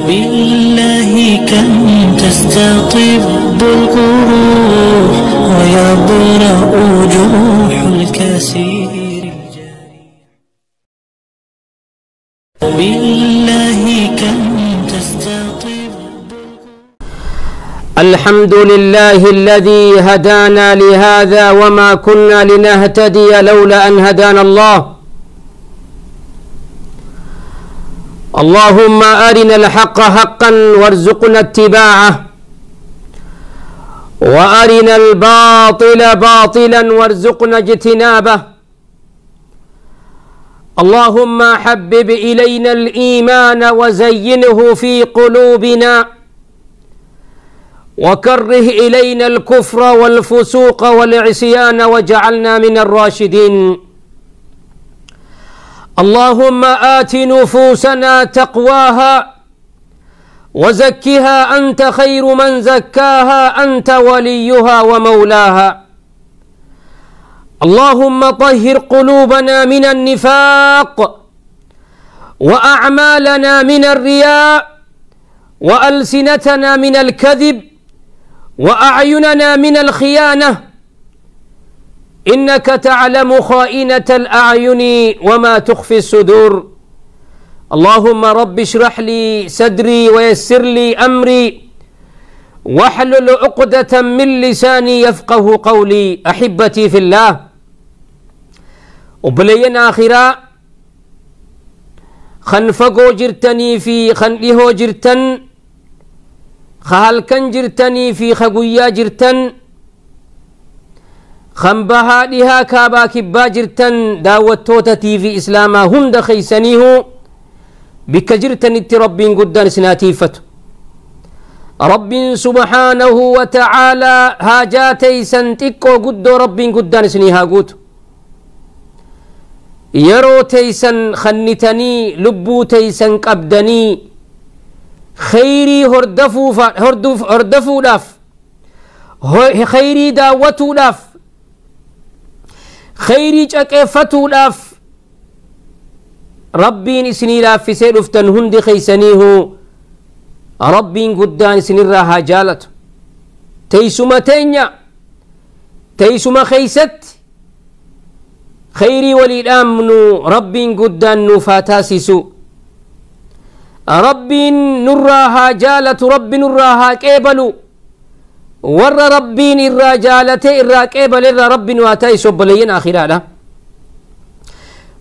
بالله كم تستطب القروح ويبرأ جروح الكثير بالله كم الحمد لله الذي هدانا لهذا وما كنا لنهتدي لولا أن هدانا الله اللهم أرنا الحق حقا وارزقنا اتباعه وأرنا الباطل باطلا وارزقنا اجتنابه اللهم حبب إلينا الإيمان وزينه في قلوبنا وكره إلينا الكفر والفسوق والعصيان وجعلنا من الراشدين اللهم آت نفوسنا تقواها وزكها أنت خير من زكاها أنت وليها ومولاها اللهم طهر قلوبنا من النفاق وأعمالنا من الرياء وألسنتنا من الكذب وأعيننا من الخيانة إنك تعلم خائنة الأعين وما تخفي الصدور اللهم رب اشرح لي صدري ويسر لي أمري واحلل عقدة من لساني يفقه قولي أحبتي في الله وبلين آخرا خنفقو جرتني في خنلهو جرتن كان جرتني في خقويا جرتن خنبها ديها كابا كبا جرتن داوتوتتي في إسلاما هند خيسنيه بك جرتن ات ربين قدان سناتيفت رب سبحانه وتعالى هاجاتي سنتكو قد ربين قدان سنيها قوت يرو تيسن خنتني لبو تيسن قبدني خيري هردفو هردفو داف خيري داوتو لاف خيري شكيفتو لاف ربين اسني لاف في سير افتن هند خيسنيه ربين قدان اسني راها جالت تيسما تينيا ما خيست خيري ولي الامن ربين قدان نفاتاسسو ربين نراها جالت ربين نراها كيبلو ور ربين الرجالة الراكب للرب واتاي سبلين آخرالا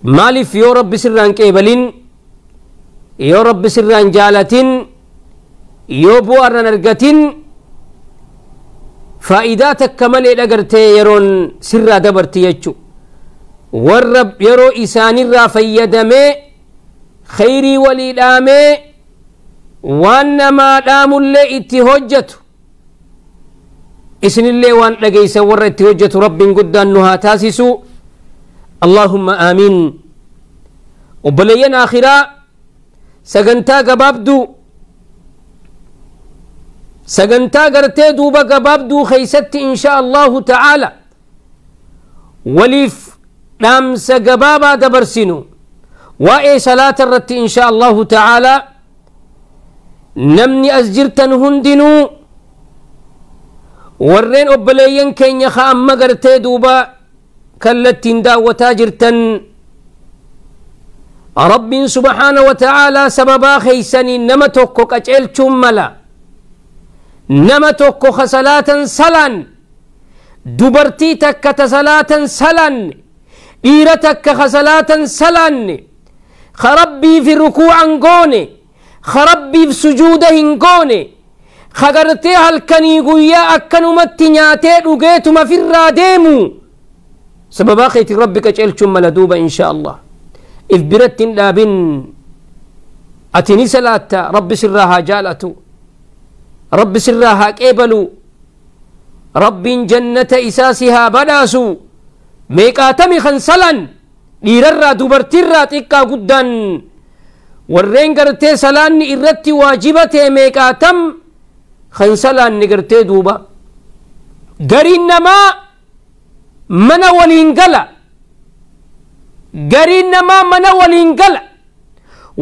مالف يا رب سران كيبلين يا رب سران جالتين يا بو أرن أرقتين فائداتك كمل لقرتي يرون سرا دبرتي يجو والرب يرو إسان الرا فيدمي خيري ولي دامي وانما دام اللي اتهجته إسن الله وان لقيس ورت وجة رب قد أنها تاسس اللهم آمين وبلين آخرا سقنتا قبابدو سقنتا قرتي دوبا قبابدو خيست إن شاء الله تعالى وليف نامس قبابا دبرسنو وإي صلاة الرت إن شاء الله تعالى نمني أزجرتن هندنو warreen obboleeyyan keenya haa amma gartee duuba kallattiin daawwataa jirtan rabbiin subhaana wa ta'aalaa sababaa keeysanii nama tokko qaceelchuun mala nama tokko ka salaatan salan dubartii takka ta salaatan salan dhiira takka ka salaatan salan ka rabbiif rukuucan goone ka rabbiif sujuuda hin goone خغرتي هلكني غويا اكنو متنياتي دوغيتو ما فيرا ديمو سبب اخيت ربك اجل ثم لدوب ان شاء الله اذ برت لابن اتني سلاتا رب سرها جالتو رب سرها كيبلو رب جنة إساسها بناسو ميكا تمي خنسلا ليررى دوبرتيرا تيكا قدان ورينجر تي سلان إرتي واجبتي ميكا تم خنسلان نقرتي دوبا قري إنما من ولينقلا قري إنما من ولين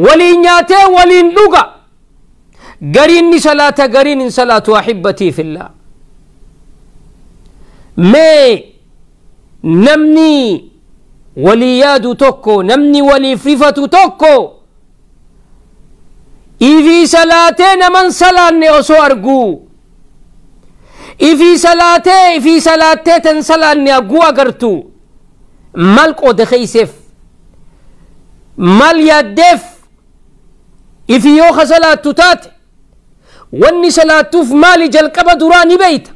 ولينياتي ولين قري إني صلاة قري صلاة أحبتي في الله ما نمني walii yaadu توكو نمني ولي فيفا توكو ifii salaatee naman salaanne osoo argu ifii salaatee ifii salaattee tan salaanne agguu agartu mal qoode iseef mal yaaddeef ifii yoo ka salaattu taate wanni salaattuuf maali jalqaba duraa ni beyta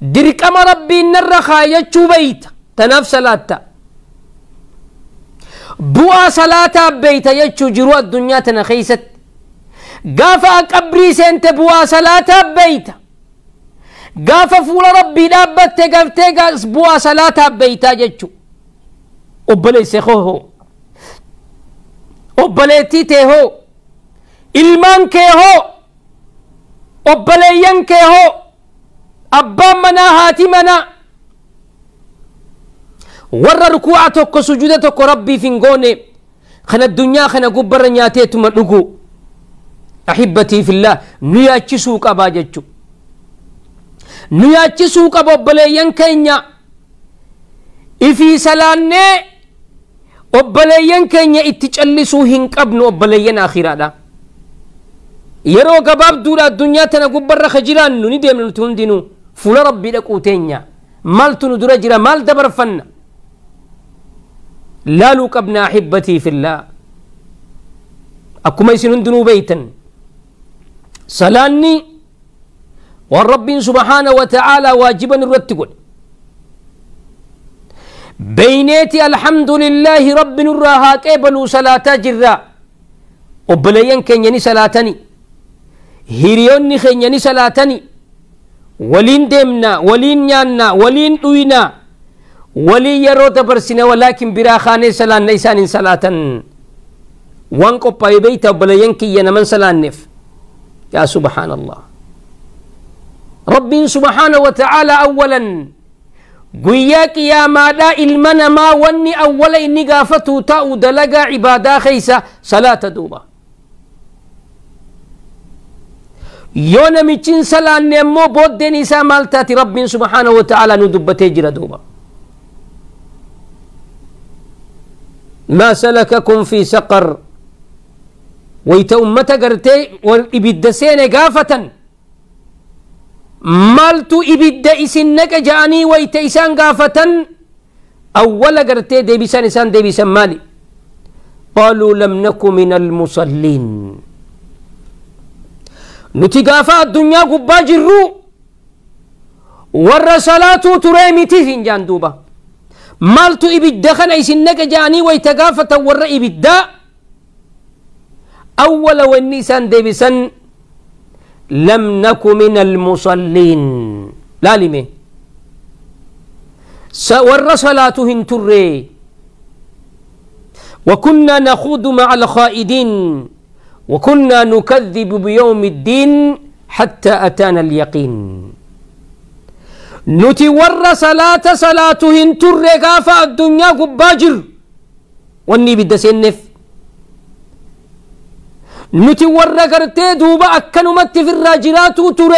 dirqama rabbiin narra kaayachuu beyta tanaaf salaatta bu'aa salaataa beyta jechuu jiru addunyaa tana keeysatti غافا قبري سنت بوا صلاة بيت غافا فول ربي دابت تغفتي غاس بوا صلاة بيت وبلي بيتا جتشو أبلي سيخوه أبلي هو إلمان ين أبلي هو ابا منا هاتي منا ور ركوعة تو سجودة تو ربي فين فنقوني خنا الدنيا خنا قبر نياتي تمنقو أحبتي في الله نياتي سوق أبا جتشو نياتي سوق أبو بليين كينيا إفي سلاني obboleeyyan keenya itti callisuu hin qabnu obboleeyyan akhiraadha yeroo gabaabduudha addunyaa tana gubbarra ka jiraannu ni deemnu nuti hundinuu fuula rabbiidha quuteenya maaltu nu dura jira maal dabarfanna laaluu qabna axibbatii fillaa akkuma isin hundinuu beeytan salaanni waan rabbiin subhaana wa ta'aalaa waajiban irratti godhe beyneeti alhamdulillaahi rabbi nurraa haa qeebaluu salaataa jirraa obboleeyyan keenya ni salaatani hiriyoonni keenya ni salaatani waliin deemnaa waliin nyaannaa waliin dhuyinaa waliin yeroo dabarsina walaakin biraa kaanee salaanna isaan hin salaatan waan qophaa'e beeyta obboleeyyan kiyya naman salaanneef يا سبحان الله ربي سبحانه وتعالى أولا قياك يا ما لا المن ما وني أولا نقافة تأو دلقا عبادة خيسة صلاة دوبا يونا ميتين صلاة نمو بود ديني سامال تاتي ربي سبحانه وتعالى ندب تجر دوبا ما سلككم في سقر ويتومتا غرتي وابد سيني غافة مالتو ابد اسنك جاني ويتيسان غافة اول غرتي ديبسان اسان ديبسان مالي قالوا لم نكو من المصلين نتي غافة الدنيا قباج الرو ورسالاتو تريمتي فين جان دوبا مالتو ابد خان اسنك جاني ويتغافة ورئ ابدا أول والنيسان ديبسن لم نك من المصلين لا لمي سور صلاته تري وكنا نخوض مع الخائدين وكنا نكذب بيوم الدين حتى أتانا اليقين نتور صلاة صلاته تري كافة الدنيا قباجر واني بدسنف نتي ورا غرتي دوبا اكنمت في الراجلات وتر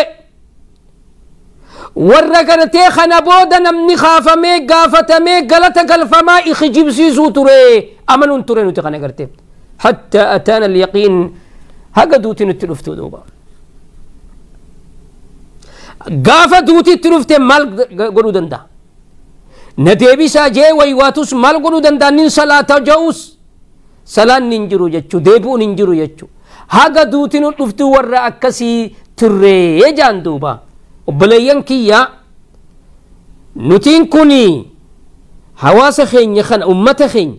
ورا غرتي خنا بودا نمني خاف مي غافت مي غلط غلف ما يخجب سي زوتر امن انتر نتي خنا غرتي حتى اتانا اليقين هقدوت نتي نفت دوبا غافت دوتي تنفت مال غرو دندا ندبي ساجي ويواتوس مال غرو دندا نين صلاه جوس صلاه نينجرو جچو ديبو نينجرو جچو haga duutinu dhuftu warra akkasii turree jaan duuba obboleeyyan kiyya nutiin kun hawaasa keenya kana ummata keenya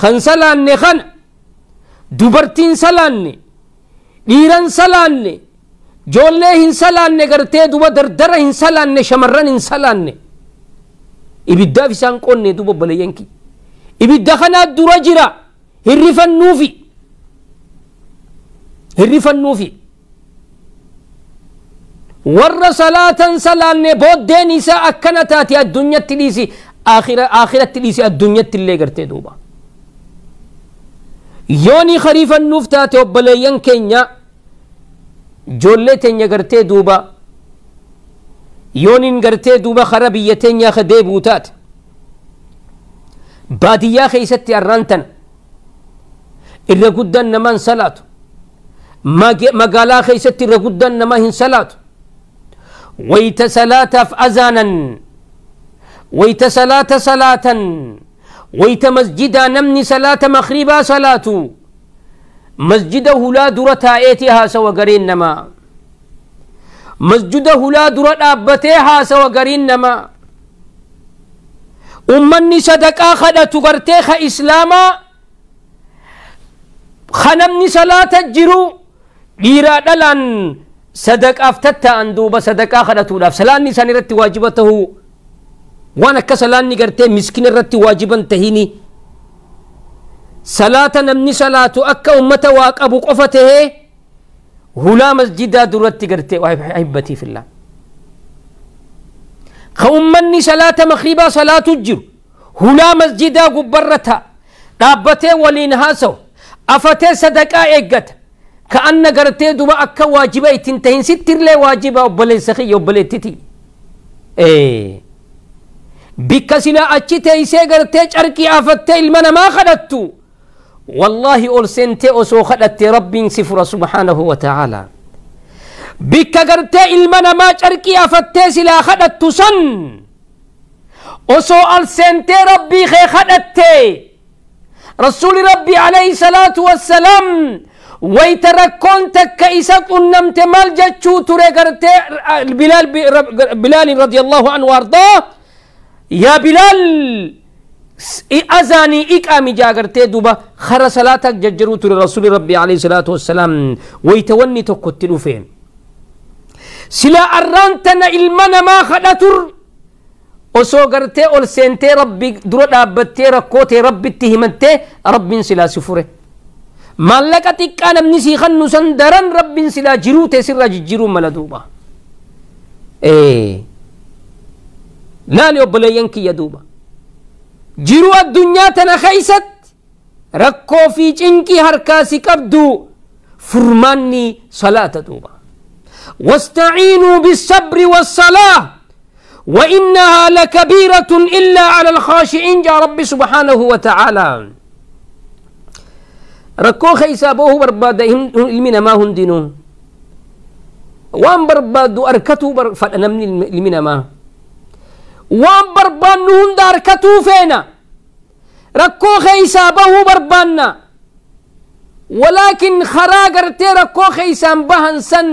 kan salaanne kana dubartiin salaanne dhiiran salaanne joollee hin salaanne gartee duba dardara hin salaanne shamarran hin salaanne ibiddaaf isaan qonne duba obboleeyyan kiyya ibidda kanaa dura jira hirrifannuufi hirrifannuufi warra salaatan salaanne booddeen isaa akkana taate addunyatti dhiisi akhiratti dhiisi addunyatti illee gartee duuba yooni khariifannuuf taate obboleeyyan keenya ijoollee teenya gartee duuba yoonin gartee duuba kara biyya teenyaa ka deebi'u taate baadiyyaa keeysatti arraan tana irra guddan namaan salaatu ما ما قالا خيستي رغدا نما هن صلات ويت صلاه فازانا ويت صلاه صلاه ويت مسجدا نمني صلاه مخربا صلاه مسجده لا درتا ايتها سو غرين نما مسجده لا درت ابتها سو غرين نما أمني صدقا خدت غرتيخ إسلاما خنمني صلاة الجرو غيرا دلان صدق افتتا اندو بصدق اخرتو لاف سلان نساني رتي واجبته وانا كسلان نگرته مسكين رتي واجبا تهيني صلاة نمني صلاة اكا امتا واق ابو قفته هلا مسجد درتي گرته احبتي في الله خومني صلاة مخيبا صلاة الجر هلا مسجد قبرتا قابته ولينها سو افته صدقا اگته كأن قرتي دوبا أكا واجبة تنتهين ستر لي واجبة وبلين سخي وبلين تتي إيه بك سلا أتشي تيسي قرتي أركي أفتي المنا ما خدتو والله أول سنتي أسو خدت ربي سفر سبحانه وتعالى بك قرتي المنا ما أركي أفتي سلا خدت سن أسو أول سنتي ربي خي خدت رسول ربي عليه الصلاة والسلام ويترى كونتك تك إسا قنمت مال جاتشو ترى قرت آه، بلال بلال رضي الله عنه وارضاه يا بلال أزاني إقامي جا قرت دوبا خر صلاتك ججرو ترى رسول ربي عليه الصلاة والسلام ويتوني تكتلو فين سلا أرانتنا إلمنا ما خدتر وسو gartee أول سنتي ربي درو دابتي ركوتي ربي himattee ربي سلا سفره مالك أنا من سيخن نسن درن رب سلا جرو تسر جرو ملدوبا إيه لا لو بلا ينكي يدوبا جرو الدنيا تنا خيست ركو في جنكي هركاسي كبدو فرماني صلاة دوبا واستعينوا بالصبر والصلاة وإنها لكبيرة إلا على الخاشعين جاء رب سبحانه وتعالى rakkoo keeysaaboohu barbaadda ilminamaa hundinuu waan barbaaddu harkatuu fadha namni ilmi namaa waan barbaannu hunda harkatuu feena rakkoo keeysaa bahuu barbaanna walaakin karaa gartee rakkoo keeysaan bahan san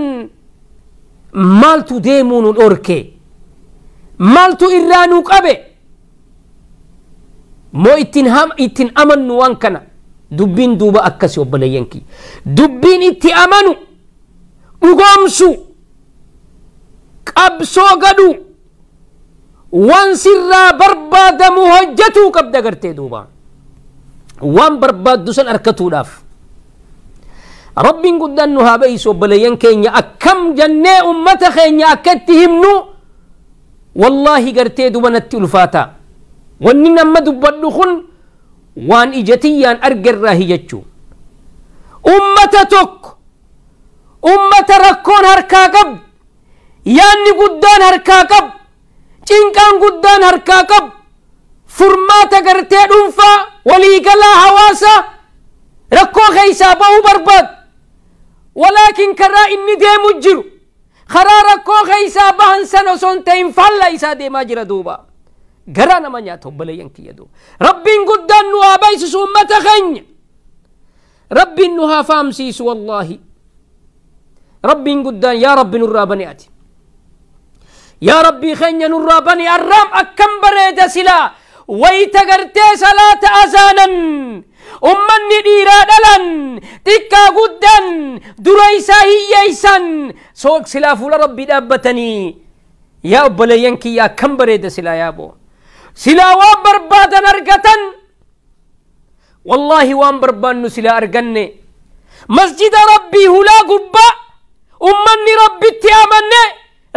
maaltu deemuu nu dhorke maaltu irraa nu qabe moo ittin amannu waan kana dubbiin duuba akkasi obboleeyyanki dubbiin itti amanu dhugoomsu qabsoo gadhu wan sirraa barbaadamu hojjetuu qabda gartee duuba waan barbaaddu san harkatuudhaaf rabbiin guddaan nu haa beeysu obboleeyyan keenya akkam jannee ummata keenya akka itti himnu wallaahi gartee duba natti ulfaata wanni nama dubbadhu kun waan ijatiyyaan argarraa hiyachuu ummata tokko ummata rakkoon harkaa qab yaanni guddaan harkaa qab cinqaan guddaan harkaa qab furmaata gartee dhuunfaa waliigalaa hawaasaa rakkoo keeysaa ba'uu barbaad walaakin karaa inni deemu jiru karaa rakkoo keeysaa bahan san osoon ta'in falla isaa deemaa jira duubaa garaa nama nyaata obboleeyyan kiyyadu rabbiin guddaan nu haa baysisu ummata keenya rabbiin nu haa faamsiisu wallaahi rabbiin guddaan yaa rabbi nurraa bani ati yaa rabbii keenya nurraa bani arraam akkam bareeda silaa wayita gartee salaata azaanan ummanni dhiiraa dhalan xiqqaa guddan dura isaa hiyyeeysan sook silaa fuula rabbii dhaabbatanii yaa obboleeyyan kiyya akkam bareeda silaa yaaboo silaa waan barbaadan argatan wallaahi waan barbaannu silaa arganne masjida rabbii hulaa gubbaa ummanni rabbitti amanne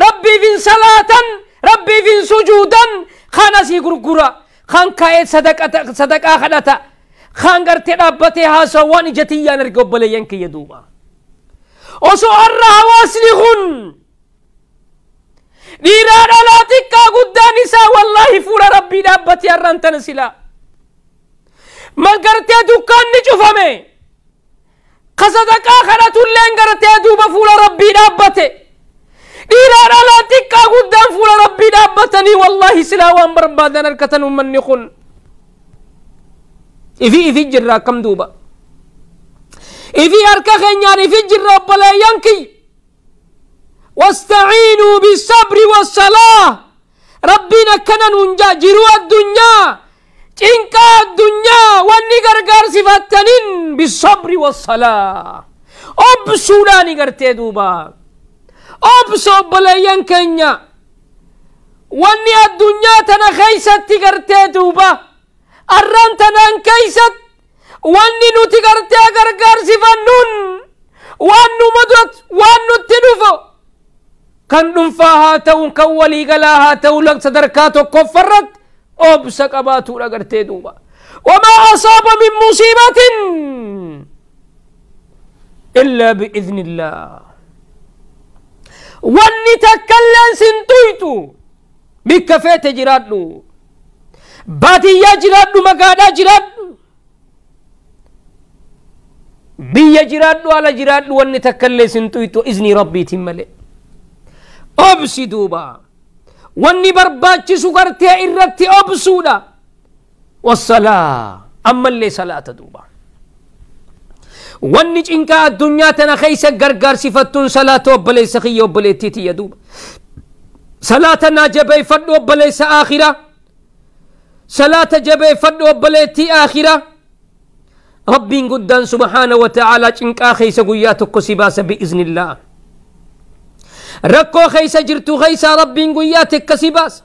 rabbiif hin salaatan rabbiif hin sujuudan kan asii gurgura kan kaa'ee sadaqaa kadhata kan gartee dhaabbatee haasawaa waan ija tiyyaan erga obboleeyyan kiyya duuba osoo har'a hawaasni kun dhiiraa dhalaa xiqqaa guddaan isaa wallaahi fuula rabbii dhaabbatee arrantan silaa malgartee dukkaanni cufame ka sadaqaa kadhatulleen gartee duuba fuula rabbii dhaabbate dhiiraa dhalaa xiqqaa guddaan fuula rabbii dhaabbatanii wallaahi silaa waan barbaadan harkatan ummanni kun ifi ifi jirra akkam duuba ifi harka keenyaan ifi jirra obboleeyyan kiyya واستعينوا بالصبر والصلاة ربنا كان ننجا جروا الدنيا تنكا الدنيا ونغرغر سفتنين بالصبر والصلاة أب سولا نغر تدوبا أب صوب كنيا وني الدنيا تنا خيست تغر تدوبا أران تنا انكيست وني نتغر تغرغر سفنون وانو مدوت وانو تنفو كان دنفا هاتو كولي غلا هاتو لك صدركاتو كفرت أبسك أباتو لغر تيدوبا وما أصاب من مصيبة إلا بإذن الله واني تكلن سنتويتو بك فيت جرادو باتي جرادو مقادا جرادو بي جرادو على جرادو واني تكلن سنتويتو إذن ربي تملئ obsi duuba wanni barbaachisu gartee irratti obsuudha wassalaa ammallee salaata duuba wanni cinqaa addunyaa tana keeysa gargaarsifattuun salaata obboleessa kiyya obboleettii tiyya duuba salaata naa jabeeffadhu obboleessa aakhira salaata jabeeffadhu obboleettii aakhira ربين قدان سبحانه وتعالى چنقا خيس قياتك سباس بإذن الله rakkoo keeysa jirtu keeysaa rabbiin guyyaa tekkasi baasa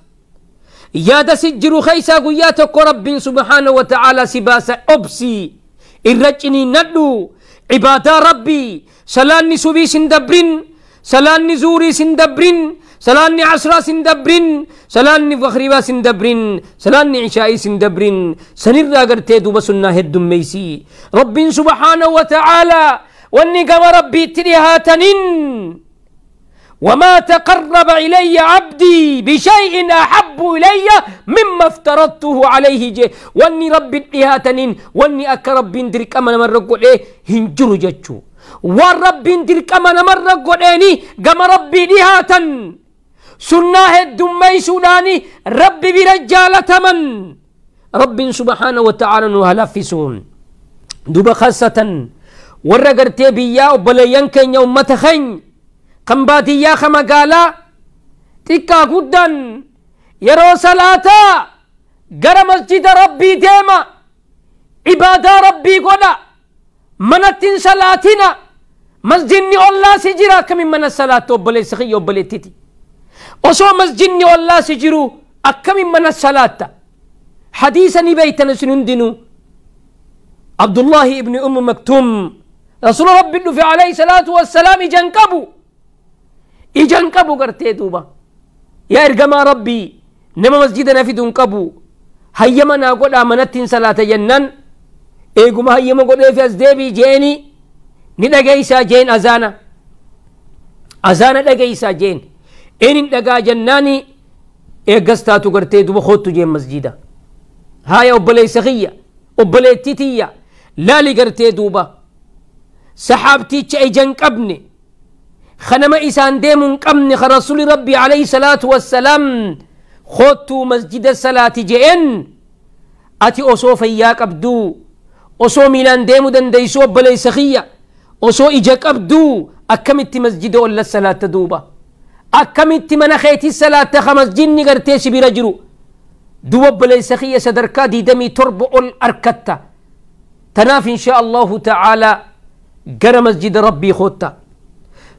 yaada si jiru keeysaa guyyaa tokko rabbiin subhaana wa ta'aalaa si baasa obsii irra ciniinadhu cibaadaa rabbii salaanni subii sin dabrin salaanni zuurii sin dabrin سلاني عشرة سندبرين سلاني فخريبا سندبرين سلاني عشائي سندبرين سنرى قرتي دوبا سنة هد ميسي رب سبحانه وتعالى واني كما ربي تريهاتنين وما تقرب إلي عبدي بشيء أحب إلي مما افترضته عليه جي واني رب الاهاتن واني أك بن درك أمن مرة قد إيه هنجر جتشو وان رب درك أمن مرة قد إيني قم ربي ديهاتا سنة الدمي سناني رب برجالة من رب سبحانه وتعالى سون دوب خاصة ورقرتي بيا وبلين كن يوم متخين قنباتي يا خما قالا تكا قدا يرو صلاتا غر مسجد ربي ديما عبادة ربي قدا منتين صلاتنا مسجدني الله سجرا كم من الصلاة وبل سخي وبل تتي وسو مسجدني الله سجرو كم من الصلاة حديثا نبيتنا سنندنو عبد الله ابن أم مكتوم رسول ربي في عليه الصلاة والسلام جنكبو ijan qabu gartee duuba yaa ergamaa rabbii nama masjida na fidu hin qabu hayyama naa godhaa manatti hin salaata jennaan eeguma hayyama godheefi as deebii jeeni ni dhageeysaa jeen azaana azaana dhageeysaa jeen inin dhagaa jennaani eeggas taatu gartee duba hoottu jeen masjida هايا وبليس غية وبليتيتية لا لقرتي دوبا سحابتي تشي جنك ابني خنما إسان ديمون قمن خرسول ربي عليه الصلاة والسلام خدتو مسجد الصلاة جئن أتي أسو فياك أبدو أسو ميلان ديمو دن ديسو بلاي سخية أسو إجاك أبدو أكمت مسجد أولا الصلاة دوبا أكمت من خيتي الصلاة خمس جن غرتي برجرو جرو دوب بلي سخية صدركا دي دمي تربع الأركتة تناف إن شاء الله تعالى قرى مسجد ربي خوتا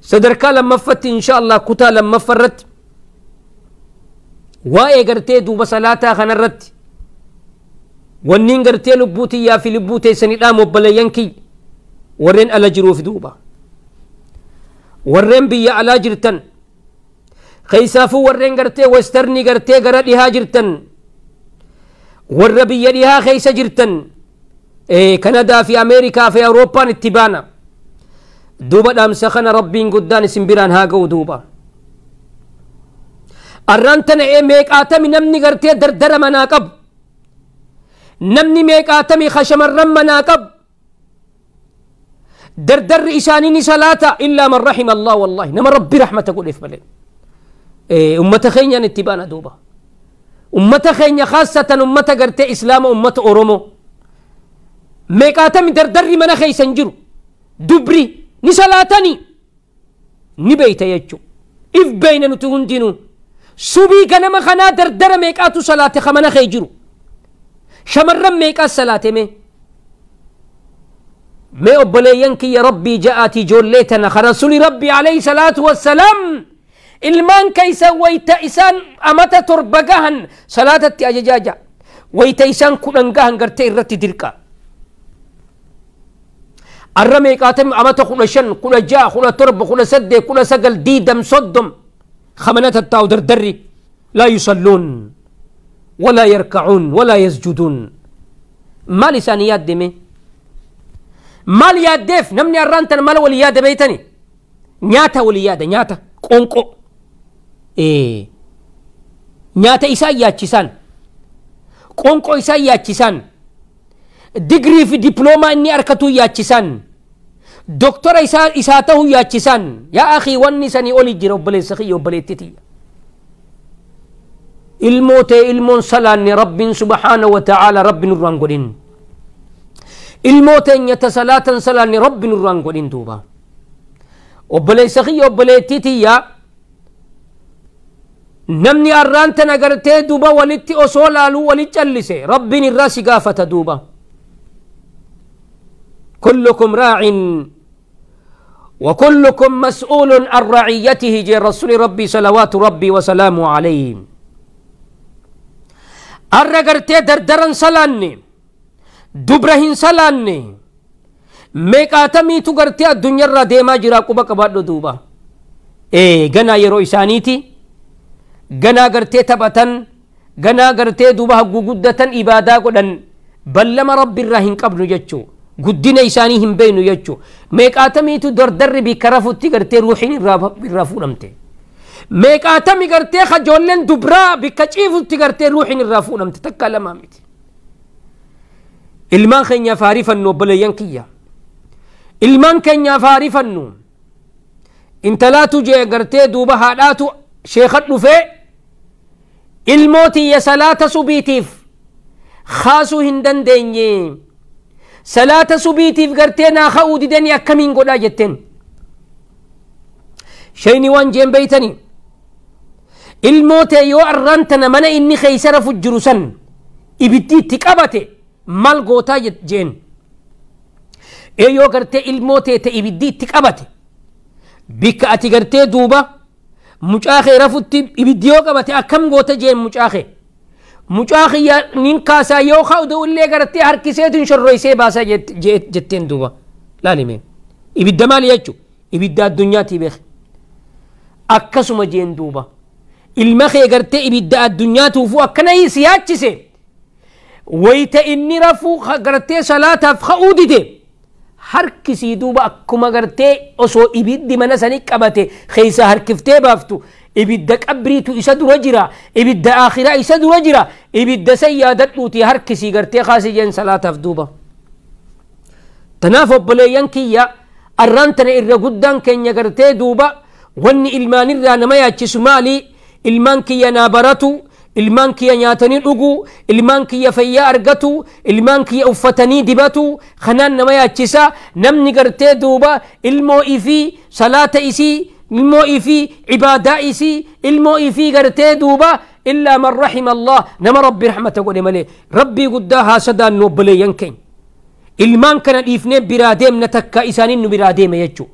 sadarkaa lammaffatti insha allah kutaa lammaffa irratti waa'ee gartee duuba salaataa kana irratti wanniin gartee lubbuu tiyyaa fi lubbuu teessanidhaa mobbaleeyyan kiyya warreen ala jiruuf duuba warreen biyya alaa jirtan keeysaafuu warreen gartee westarnii gartee gara dhihaa jirtan warra biyya dhihaa keeysa jirtan kanadaa fi ameerikaa fi awurooppaan itti baana duuba dhaamsa kana rabbiin guddaan isin biraan haa ga'u duuba arraan tana'ee meeqaatami namni gartee dardara manaa qabu namni meeqaatami kashamarran manaa qabu dardarri isaanii ni salaata illaa man rahima allah wallahi nama rabbi rahmata godheef malee ummata keenyaan itti baana duuba ummata keenya khaasatan ummata gartee islaama ummata oromoo meeqaatami dardarri mana keeysan jiru dubri نسالاتني نبيت يجو إف بين نتهون دينو سبي كان ما خنا در در ميك أتو صلاة خمنا خيجرو شمر ميك الصلاة مي ما أبلي ينكي يا ربي جاءتي جوليتنا خرسول ربي عليه الصلاة والسلام المان كي سويت إسان أمت تربقهن صلاة التي أججاجا ويت إسان كنن قهن قرتي رتي دركا الرمي قاتم أمتا خنا شن خنا جا خنا ترب خنا سد خنا سقل دم صدم خمنات التاو دري لا يصلون ولا يركعون ولا يسجدون ما لسانيات دمي ما ديف نمني أرانتن ما ولياد بيتني نياتا ولياد نياتا كونكو إيه نياتا إسايا ياتشسان كونكو إسايا ياتشسان digirii fi diploomaa inni harkatu yaachisan doktora isaa ta'u yaachisan yaa akhi wanni sanii oli jira obboleessa kiyya obboleettitiyya ilmoo ta'e ilmoon salaanne rabbiin subhaana wa ta'aala rabbi nurraan godhin ilmoo teenyata salaatan salaanne rabbi nurraan godhin duuba obboleessa kiyya obboleettitiyya namni arraan tan agartee duuba walitti osoo laaluu walit callise rabbiin irraa si gaafata duuba كلكم راع وكلكم مسؤول عن رعيته جي رسول ربي صلوات ربي وسلام عليه أرغر تيدر درن سلاني دبرهن سلاني ميكا تمي تغر تيا دنيا را ديما جراكو بك بادو دوبا اي غنا يرو إسانيتي غنا غر تي تبتن غنا غر تي دوبا حقو قدتن إبادا قدن بلما رب الرحين قبل جچو قدنا إسانيهم بينو يجو ميك آتميتو دردر بكرفو تقرتي روحين الرافو نمتي ميك آتمي قرتي خجولن دبرا بكتشيفو تقرتي روحين الرافو نمتي تكا لما ميتي المان خينيا فارفا نوبليان كيا المان كينيا فارفا نو انت لا تجي قرتي دوبا هالاتو شيخت نفي الموتي يا صلاة سبيتيف خاسو هندن دينيم salaata subiitiif gartee naa ka'uu didanii akkamiin godhaa jetteen shayni waan jeen beeytanii ilmoo ta'e yoo arraan tana mana inni keeysa rafu jiru san ibiddi itti qabate maal gootaa jeen ee yoo gartee ilmoo teete ibiddi itti qabate bikka ati gartee duuba mucaa kee rafutti ibiddi yoo qabate akkam goota jeen mucaa kee mucaa kiyya nin kaasaa yoo kaawdu illee gartee harkiseetu shorroysee baasaa jetteen duuba laalime ibidda maali jechu ibidda addunyaati beek akkasuma jeen duuba ilma kee gartee ibidda addunyaatuufu akkana siyaachise wayta inni rafu gartee salaataaf ka'uu dide harkisii duuba akkuma gartee osoo ibiddi mana sani qabate keeysaa harkiftee baaftu إبدا أبريتو إساد رجرا إبدا آخرا إساد رجرا إبدا سيادت نوتي هر كسي غرتي خاسي جن صلاة فدوبا تنافو بلو ينكي يا أران تنا إرى قدان كن يغرتي دوبا واني إلمان إرى نمايا چسمالي إلمان كي ينابرتو إلمان كي ينياتني لغو إلمان كي يفيا أرغتو إلمان كي أوفتني دبتو خنان نمايا چسا نم نغرتي دوبا إلمو إفي صلاة إسي مو في عبادة إسي المو في قرتي دوبا إلا من رحم الله نما ربي رحمة قولي ملي ربي قدها سدى نوبلي ينكين المان كان إفني براديم نتكا إساني نو براديم يجو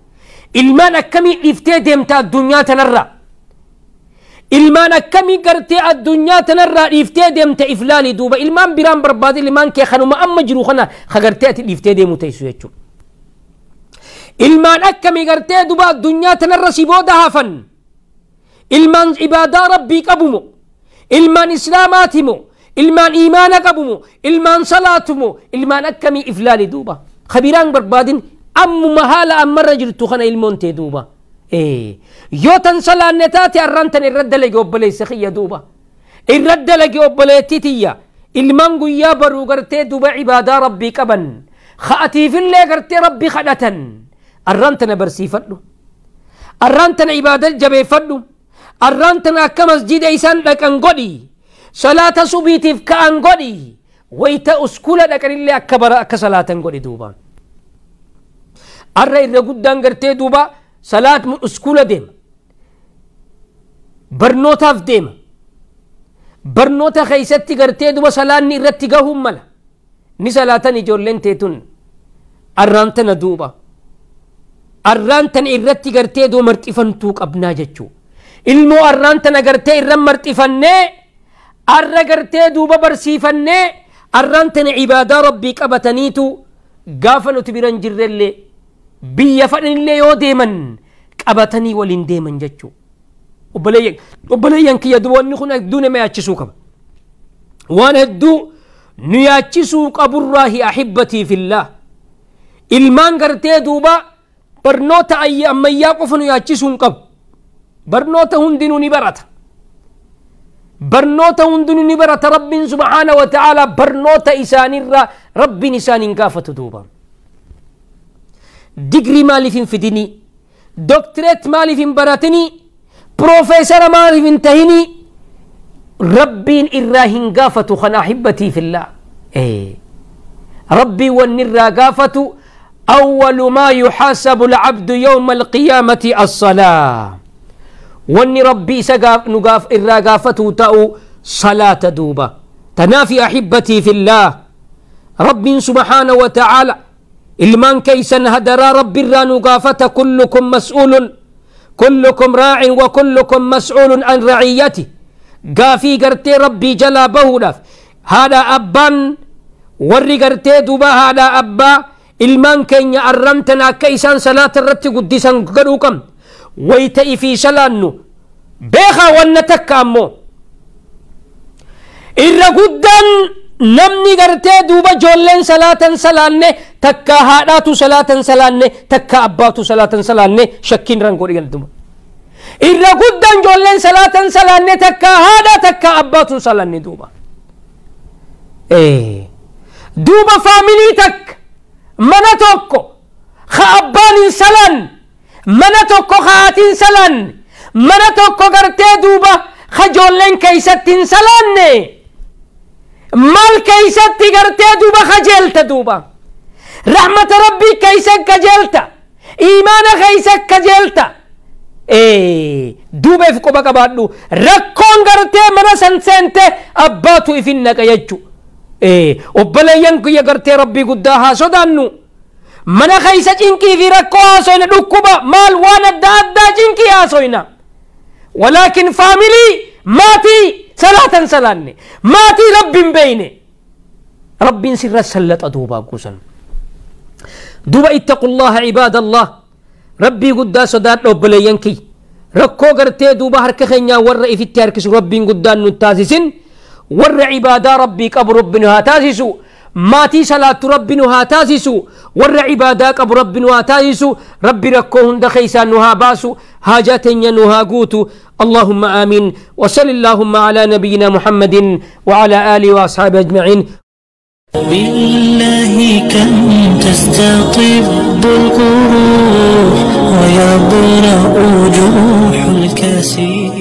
المان أكمي إفتي ديمتا الدنيا تنرى المان أكمي قرتي الدنيا تنرى إفتي ديمتا إفلالي دوبا المان بران بربادي المان كي خنو ما أم جروخنا خغرتي إفتي ديمتا يسو يجو إلمان اكامي غرتي دوبا دنيا تنرسي بودا هافن إلمان عبادة ربي قبومو إلمان إسلاماتمو إلمان إيمانا قبومو إلمان صلاتمو إلمان اكامي إفلالي دوبا خبيران بربادين أم مهالا أم رجل تخنا إلمون تي دوبا إيه يوتن صلاة نتاتي أرانتن إرد لك أبلي سخي دوبا إرد لك أبلي تيتيا إلمان قيابرو غرتي دوبا عبادة ربي قبن خاتي في الله غرتي ربي خلتن arraan tana barsiifadhu arraan tana ibaadaa jabeeffadhu arraan tana akka masjida isaan dhaqan godhi salaata subiitiif ka'an godhi wayta uskula dhaqanillee akka bara akka salaatan godhi duubaan arra irra guddaan gartee duuba salaat uskula deema barnootaaf deema barnoota keeysatti gartee duba salaanni irratti gahuun mala ni salaatan ijoolleen teetun arraan tana duuba arraan tan irratti gartee doo marxifantuu qabnaa jechuu ilmoo arraan tan agartee irran marxifannee arra gartee duuba barsiifannee arraan tan ibaadaa rabbii qabataniitu gaafa nuti biran jirrellee biyya fadhanillee yoo deeman qabatanii waliin deeman jechuu obboleeyyan kiyya wanni kun hedduu nama yaachisuu qaba waan hedduu nu yaachisuu qaburraa hi ahibbatii fillah ilmaan gartee duuba barnoota ammayyaa qofanu yaachisuu hin qabu barnoota hundinuu ni barata برنوتا هندن نبرت رب سبحانه وتعالى برنوتا إسان الر رب إسان كافة دوبا دقري مالي في فدني دكتوريت مالي في براتني بروفيسور مالي في انتهني ربي إراهن قافة خنا حبتي في الله إيه ربي ون الرا قافة أول ما يحاسب العبد يوم القيامة الصلاة واني ربي سقاف نقاف الرقافة تأو صلاة دوبة تنافي أحبتي في الله رب سبحانه وتعالى المان كيسا هدرا رب الران قافة كلكم مسؤول كلكم راع وكلكم مسؤول عن رعيته قافي قرتي ربي جلابه بهدف هذا أبان ورقرتي دبا دوبا هذا أبا ilmaan keenya arramtan akka isaan salaata irratti guddisan gadhuu qabna way ta'i fi shalaannu beekaa wanna takka ammoo irra guddaan namni gartee duuba joolleen salaatan salaanne takka haadhaatu salaatan salaanne takka abbaatu salaatan salaanne shakkiin rangoo dhigaltuma irra guddaan joolleen salaatan salaanne takka haadha takka abbaatu salaanne duuba duuba faamilii takka mana tokko ka abbaan hin salan mana tokko ka haati hin salan mana tokko gartee duuba ka ijoolleen keeysatti hin salanne maal keeysatti gartee duuba ka jeelta duuba rahmata rabbii keeysan ka jeelta iimaana keeysan ka jeelta duuba if qoba qabaadhu rakkoon gartee mana san seente abbaatu ifin naqa jechuudha ايه وبلا ينكو يغرتي ربي قداها سودانو منا خيسا جنكي في ركو آسوين لكوبا مال وانا داد دا جنكي آسوين ولكن فاملي ماتي صلاة سلاني ماتي رب بيني رب سر سلت أدوبا قوسا دوبا اتقوا الله عباد الله ربي قد سودان وبلا ينكي ركو غرتي دوبا هركخينيا ورئي في التاركس ربي قد نتازي ور عبادة ربي رب نها تاسيسو ماتي صلاة رب نها تاسيسو ور عبادة رب نها تاسيسو ربي ركوهن دخيسان نها باسو حاجاتين نها قوتو اللهم آمين وصل اللهم على نبينا محمد وعلى آله وأصحابه أجمعين بالله كم تستطيب القروح ويبرأ جروح الكسير